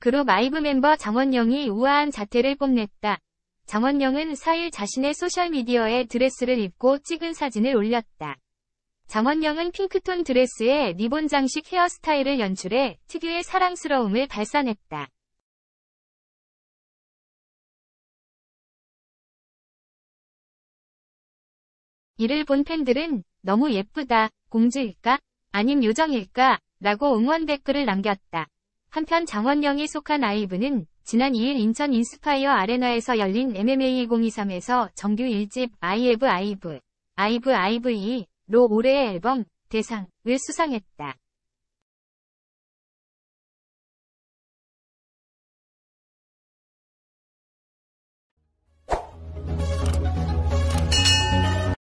그룹아이브 멤버 정원영이 우아한 자태를 뽐냈다. 정원영은 4일 자신의 소셜미디어에 드레스를 입고 찍은 사진을 올렸다. 정원영은 핑크톤 드레스에 리본 장식 헤어스타일을 연출해 특유의 사랑스러움을 발산했다. 이를 본 팬들은 너무 예쁘다, 공주일까? 아님 요정일까? 라고 응원 댓글을 남겼다. 한편 장원영이 속한 아이브는 지난 2일 인천 인스파이어 아레나에서 열린 MMA 0 2 3에서 정규 1집 아이브 아이브 아이브 아이브이로 올해의 앨범 대상을 수상했다.